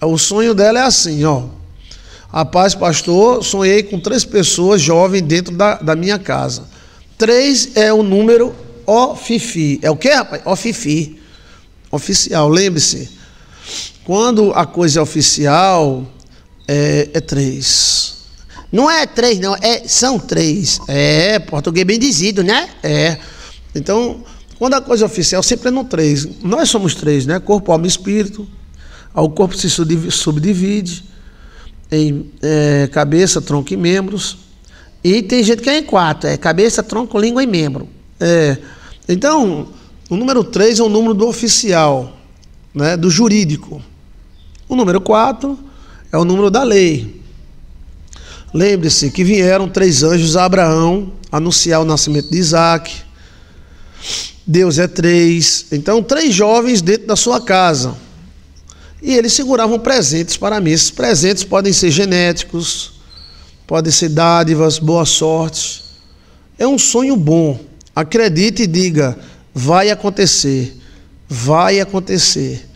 É, o sonho dela é assim, ó. Rapaz, pastor, sonhei com três pessoas jovens dentro da, da minha casa. Três é o número OFIFI. É o quê, rapaz? OFIFI. Oficial, lembre-se. Quando a coisa é oficial, é, é três. Não é três, não, é, são três. É, português bem dizido, né? É. Então, quando a coisa é oficial, sempre é no três. Nós somos três, né? Corpo, alma e espírito. O corpo se subdivide em é, cabeça, tronco e membros. E tem gente que é em quatro: é cabeça, tronco, língua e membro. É, então, o número três é o número do oficial, né, do jurídico. O número quatro é o número da lei. Lembre-se que vieram três anjos a Abraão anunciar o nascimento de Isaac. Deus é três. Então, três jovens dentro da sua casa. E eles seguravam presentes para mim. Esses presentes podem ser genéticos, podem ser dádivas, boa sorte. É um sonho bom. Acredite e diga: vai acontecer, vai acontecer.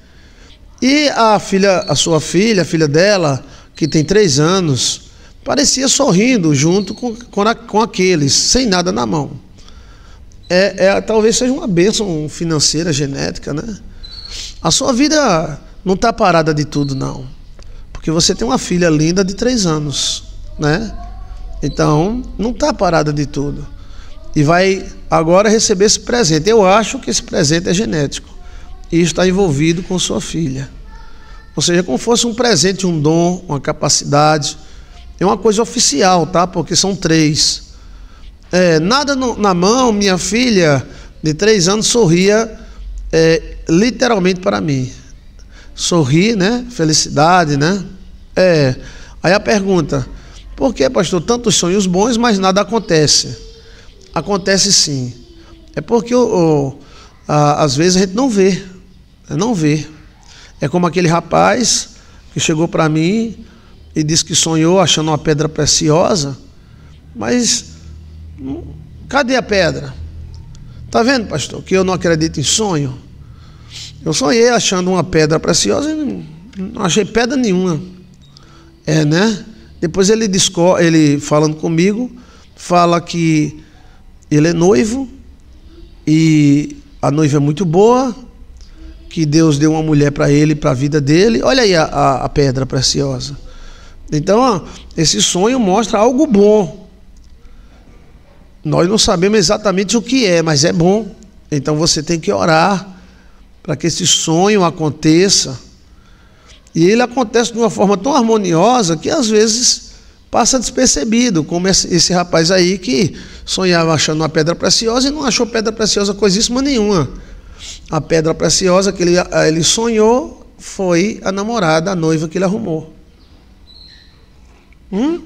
E a filha, a sua filha, a filha dela, que tem três anos, parecia sorrindo junto com, com, a, com aqueles, sem nada na mão. É, é, talvez seja uma bênção financeira, genética, né? A sua vida não está parada de tudo, não. Porque você tem uma filha linda de três anos, né? Então, não está parada de tudo. E vai agora receber esse presente. Eu acho que esse presente é genético. E está envolvido com sua filha. Ou seja, como fosse um presente, um dom, uma capacidade. É uma coisa oficial, tá? Porque são três. É, nada no, na mão, minha filha de três anos sorria é, literalmente para mim sorrir, né? Felicidade, né? É. Aí a pergunta: por que, pastor, tantos sonhos bons, mas nada acontece? Acontece sim. É porque o, às vezes a gente não vê, né? não vê. É como aquele rapaz que chegou para mim e disse que sonhou achando uma pedra preciosa, mas hum, cadê a pedra? Tá vendo, pastor, que eu não acredito em sonho? Eu sonhei achando uma pedra preciosa e não, achei pedra nenhuma. É, né? Depois ele, discor ele falando comigo, fala que ele é noivo e a noiva é muito boa, que Deus deu uma mulher para ele, para a vida dele. Olha aí a, a, a pedra preciosa. Então, ó, esse sonho mostra algo bom. Nós não sabemos exatamente o que é, mas é bom. Então você tem que orar para que esse sonho aconteça. E ele acontece de uma forma tão harmoniosa que às vezes passa despercebido, como esse rapaz aí que sonhava achando uma pedra preciosa e não achou pedra preciosa coisíssima nenhuma. A pedra preciosa que ele, ele sonhou foi a namorada, a noiva que ele arrumou. Hum?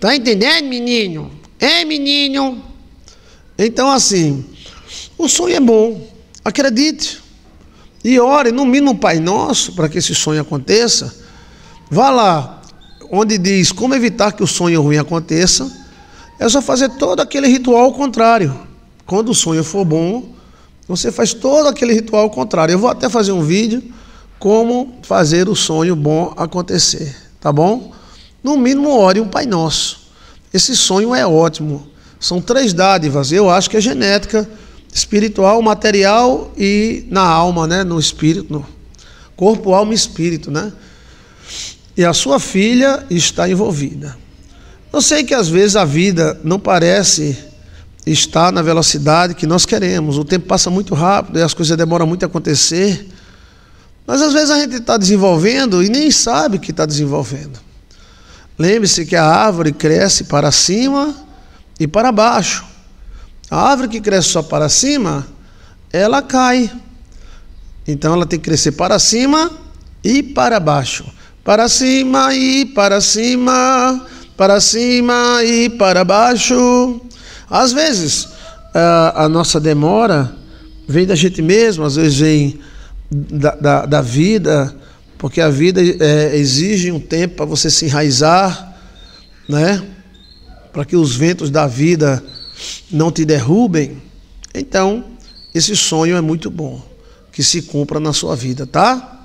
Tá entendendo, menino? É, menino? Então, assim, o sonho é bom. Acredite e ore, no mínimo Pai Nosso, para que esse sonho aconteça. Vá lá, onde diz como evitar que o sonho ruim aconteça, é só fazer todo aquele ritual ao contrário. Quando o sonho for bom, você faz todo aquele ritual ao contrário. Eu vou até fazer um vídeo como fazer o sonho bom acontecer, tá bom? No mínimo, ore um Pai Nosso. Esse sonho é ótimo. São três dádivas. Eu acho que é genética espiritual, material e na alma, né? No espírito, no corpo, alma e espírito, né? E a sua filha está envolvida. Eu sei que às vezes a vida não parece estar na velocidade que nós queremos. O tempo passa muito rápido e as coisas demoram muito a acontecer. Mas às vezes a gente está desenvolvendo e nem sabe que está desenvolvendo. Lembre-se que a árvore cresce para cima e para baixo. A árvore que cresce só para cima, ela cai. Então ela tem que crescer para cima e para baixo. Para cima e para cima, para cima e para baixo. Às vezes, a, a nossa demora vem da gente mesmo, às vezes vem da, da, da vida, porque a vida é, exige um tempo para você se enraizar, né? Para que os ventos da vida não te derrubem, então esse sonho é muito bom que se cumpra na sua vida, tá?